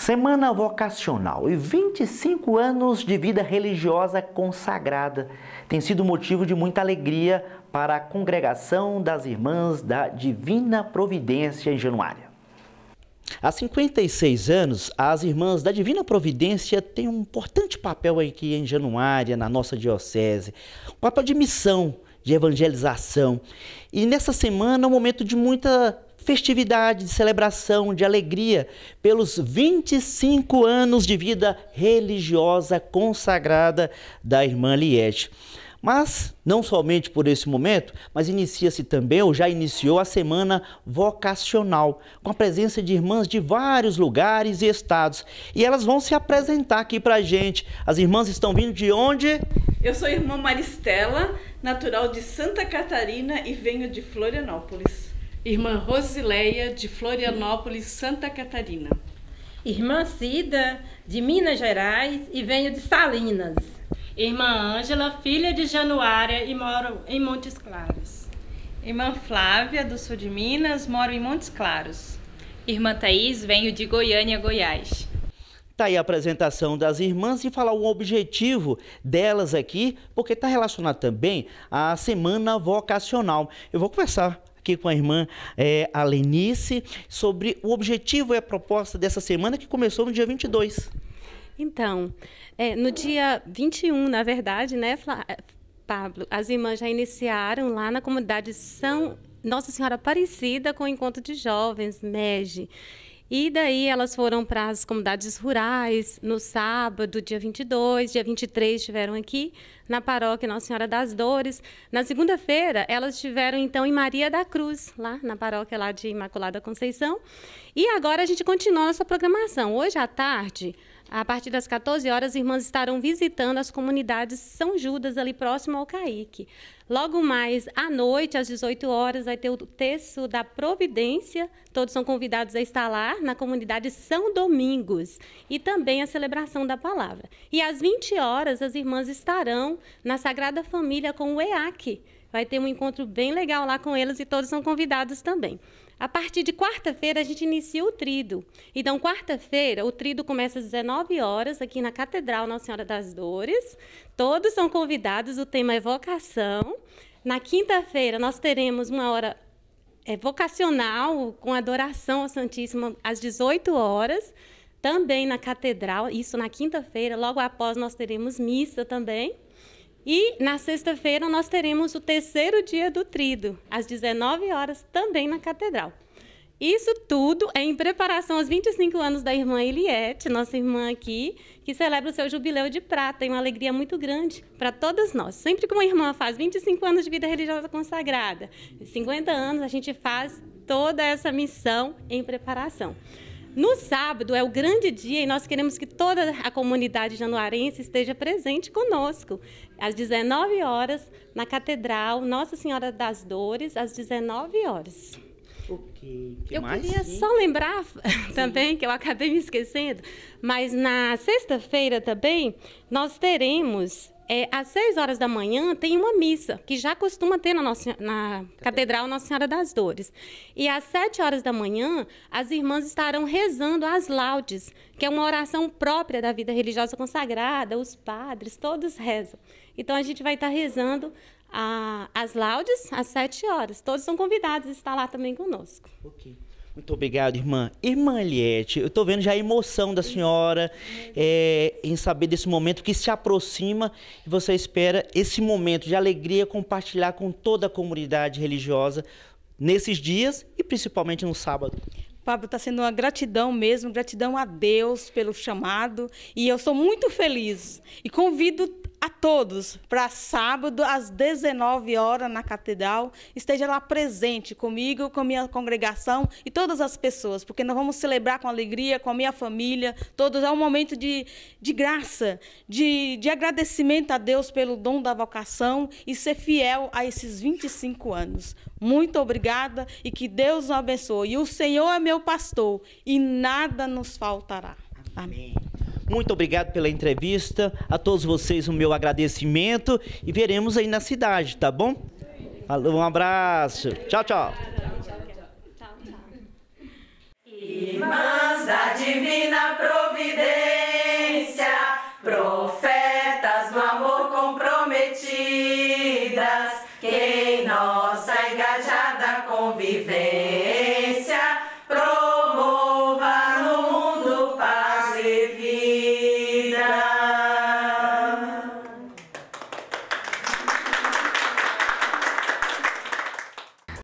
semana vocacional e 25 anos de vida religiosa consagrada tem sido motivo de muita alegria para a congregação das Irmãs da Divina Providência em Januária. Há 56 anos, as Irmãs da Divina Providência têm um importante papel aqui em Januária, na nossa diocese. Um papel de missão, de evangelização. E nessa semana é um momento de muita festividade, de celebração, de alegria pelos 25 anos de vida religiosa consagrada da irmã Liette. Mas não somente por esse momento, mas inicia-se também, ou já iniciou, a semana vocacional, com a presença de irmãs de vários lugares e estados. E elas vão se apresentar aqui para a gente. As irmãs estão vindo de onde? Eu sou a irmã Maristela, natural de Santa Catarina e venho de Florianópolis. Irmã Rosileia, de Florianópolis, Santa Catarina. Irmã Cida, de Minas Gerais e venho de Salinas. Irmã Ângela, filha de Januária e moro em Montes Claros. Irmã Flávia, do sul de Minas, moro em Montes Claros. Irmã Thaís, venho de Goiânia, Goiás. Tá aí a apresentação das irmãs e falar o objetivo delas aqui, porque está relacionado também à semana vocacional. Eu vou conversar aqui com a irmã é, Alenice, sobre o objetivo e a proposta dessa semana que começou no dia 22. Então, é, no dia 21, na verdade, né, é, Pablo, as irmãs já iniciaram lá na comunidade São Nossa Senhora Aparecida com o encontro de jovens, MEG. E daí elas foram para as comunidades rurais no sábado, dia 22, dia 23 estiveram aqui na paróquia Nossa Senhora das Dores. Na segunda-feira, elas estiveram então em Maria da Cruz, lá na paróquia lá de Imaculada Conceição. E agora a gente continua nossa programação. Hoje à tarde, a partir das 14 horas, as irmãs estarão visitando as comunidades São Judas, ali próximo ao Caique. Logo mais à noite, às 18 horas, vai ter o texto da Providência. Todos são convidados a estar lá na comunidade São Domingos. E também a celebração da palavra. E às 20 horas, as irmãs estarão na Sagrada Família com o EAC. Vai ter um encontro bem legal lá com eles e todos são convidados também. A partir de quarta-feira a gente inicia o trido. Então, quarta-feira, o trido começa às 19 horas aqui na Catedral Nossa Senhora das Dores. Todos são convidados, o tema é vocação. Na quinta-feira nós teremos uma hora é, vocacional com adoração ao Santíssimo às 18 horas também na catedral, isso na quinta-feira, logo após nós teremos missa também. E na sexta-feira nós teremos o terceiro dia do trido, às 19 horas, também na catedral. Isso tudo é em preparação aos 25 anos da irmã Eliette, nossa irmã aqui, que celebra o seu jubileu de prata. É uma alegria muito grande para todas nós. Sempre que uma irmã faz 25 anos de vida religiosa consagrada, 50 anos, a gente faz toda essa missão em preparação. No sábado é o grande dia e nós queremos que toda a comunidade januarense esteja presente conosco. Às 19 horas, na Catedral Nossa Senhora das Dores, às 19 horas. Okay. eu mais? queria só lembrar também, que eu acabei me esquecendo, mas na sexta-feira também nós teremos é, às 6 horas da manhã tem uma missa, que já costuma ter na, nossa, na Catedral Nossa Senhora das Dores. E às 7 horas da manhã, as irmãs estarão rezando as laudes, que é uma oração própria da vida religiosa consagrada, os padres, todos rezam. Então a gente vai estar rezando a, as laudes às 7 horas. Todos são convidados a estar lá também conosco. Ok. Muito obrigado, irmã. Irmã Eliette, eu estou vendo já a emoção da senhora é, em saber desse momento que se aproxima e você espera esse momento de alegria compartilhar com toda a comunidade religiosa nesses dias e principalmente no sábado. Pablo, está sendo uma gratidão mesmo, gratidão a Deus pelo chamado e eu sou muito feliz e convido todos para sábado às 19 horas na catedral. Esteja lá presente comigo, com minha congregação e todas as pessoas, porque nós vamos celebrar com alegria, com a minha família, todos. É um momento de, de graça, de, de agradecimento a Deus pelo dom da vocação e ser fiel a esses 25 anos. Muito obrigada e que Deus nos abençoe. E o Senhor é meu pastor e nada nos faltará. Amém. Amém. Muito obrigado pela entrevista. A todos vocês o meu agradecimento e veremos aí na cidade, tá bom? Um abraço. Tchau, tchau. Irmãs da Divina Providência, profetas do amor comprometidas, que em nossa engajada convivência.